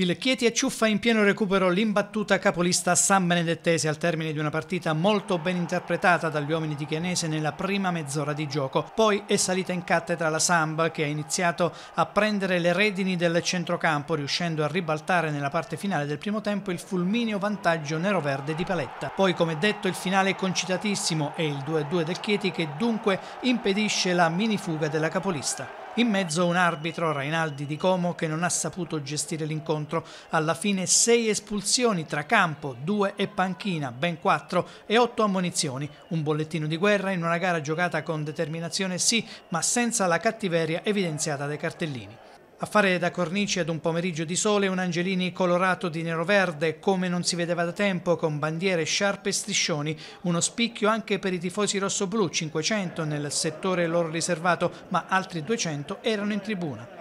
Il Chieti acciuffa in pieno recupero l'imbattuta capolista San Benedettese al termine di una partita molto ben interpretata dagli uomini di Chienese nella prima mezz'ora di gioco. Poi è salita in cattedra la Samba che ha iniziato a prendere le redini del centrocampo riuscendo a ribaltare nella parte finale del primo tempo il fulmineo vantaggio nero-verde di Paletta. Poi come detto il finale è concitatissimo e il 2-2 del Chieti che dunque impedisce la minifuga della capolista. In mezzo un arbitro, Rainaldi di Como, che non ha saputo gestire l'incontro. Alla fine sei espulsioni tra campo, due e panchina, ben quattro e otto ammonizioni. Un bollettino di guerra in una gara giocata con determinazione sì, ma senza la cattiveria evidenziata dai cartellini. A fare da cornici ad un pomeriggio di sole un Angelini colorato di nero-verde come non si vedeva da tempo con bandiere, sciarpe e striscioni, uno spicchio anche per i tifosi rossoblù, 500 nel settore loro riservato ma altri 200 erano in tribuna.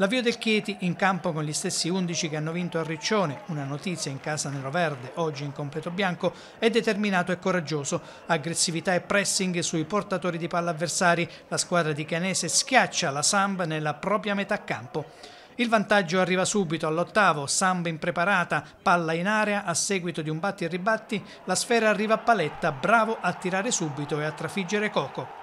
L'avvio del Chieti in campo con gli stessi 11 che hanno vinto a Riccione, una notizia in casa nero-verde, oggi in completo bianco, è determinato e coraggioso. Aggressività e pressing sui portatori di palla avversari, la squadra di Canese schiaccia la Samba nella propria metà campo. Il vantaggio arriva subito all'ottavo, Samba impreparata, palla in area, a seguito di un batti e ribatti, la sfera arriva a paletta, bravo a tirare subito e a trafiggere Coco.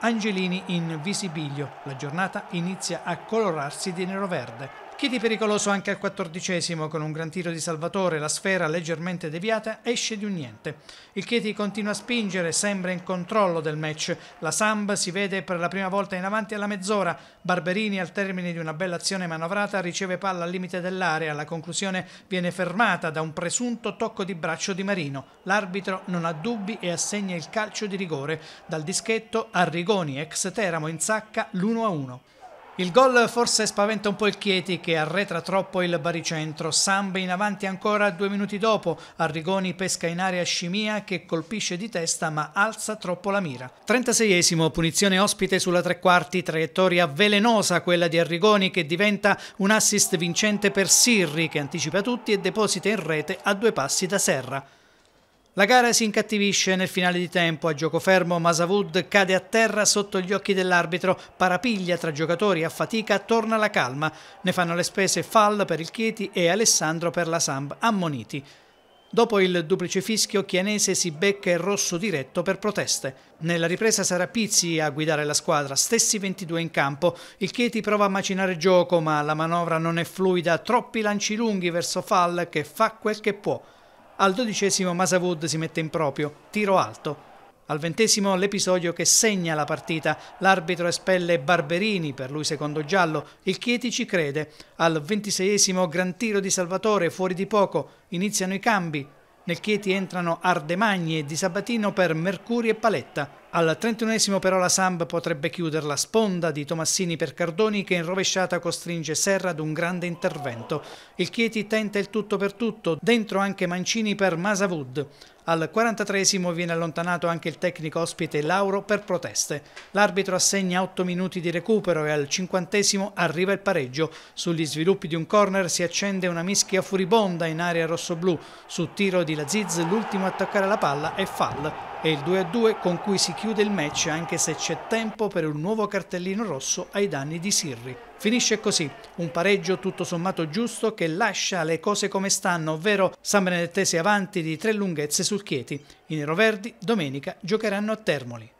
Angelini in visibilio. La giornata inizia a colorarsi di nero-verde. Chiedi pericoloso anche al quattordicesimo, con un gran tiro di Salvatore, la sfera leggermente deviata esce di un niente. Il Chiti continua a spingere, sembra in controllo del match. La Samba si vede per la prima volta in avanti alla mezz'ora. Barberini al termine di una bella azione manovrata riceve palla al limite dell'area, la conclusione viene fermata da un presunto tocco di braccio di Marino. L'arbitro non ha dubbi e assegna il calcio di rigore. Dal dischetto Arrigoni, ex Teramo, in sacca l'1-1. Il gol forse spaventa un po' il Chieti che arretra troppo il baricentro, Sambe in avanti ancora due minuti dopo, Arrigoni pesca in area Scimia che colpisce di testa ma alza troppo la mira. 36esimo, punizione ospite sulla tre quarti, traiettoria velenosa quella di Arrigoni che diventa un assist vincente per Sirri che anticipa tutti e deposita in rete a due passi da Serra. La gara si incattivisce nel finale di tempo, a gioco fermo Masavud cade a terra sotto gli occhi dell'arbitro, parapiglia tra giocatori, a fatica torna la calma, ne fanno le spese Fall per il Chieti e Alessandro per la Samb, ammoniti. Dopo il duplice fischio, Chianese si becca il rosso diretto per proteste. Nella ripresa sarà Pizzi a guidare la squadra, stessi 22 in campo. Il Chieti prova a macinare gioco, ma la manovra non è fluida, troppi lanci lunghi verso Fall che fa quel che può. Al dodicesimo Masavood si mette in proprio, tiro alto. Al ventesimo l'episodio che segna la partita, l'arbitro espelle Barberini, per lui secondo giallo, il Chieti ci crede. Al ventiseiesimo gran tiro di Salvatore, fuori di poco, iniziano i cambi. Nel Chieti entrano Ardemagni e Di Sabatino per Mercuri e Paletta. Al 31esimo però la Samb potrebbe chiudere la sponda di Tomassini per Cardoni che in rovesciata costringe Serra ad un grande intervento. Il Chieti tenta il tutto per tutto, dentro anche Mancini per Masavud. Al 43 viene allontanato anche il tecnico ospite Lauro per proteste. L'arbitro assegna 8 minuti di recupero e al 50 arriva il pareggio. Sugli sviluppi di un corner si accende una mischia furibonda in area rossoblù. Su tiro di Laziz l'ultimo a attaccare la palla è Fall. E il 2-2 con cui si chiude il match anche se c'è tempo per un nuovo cartellino rosso ai danni di Sirri. Finisce così, un pareggio tutto sommato giusto che lascia le cose come stanno, ovvero San Benedettese avanti di tre lunghezze su Sulcheti. I neroverdi domenica giocheranno a Termoli.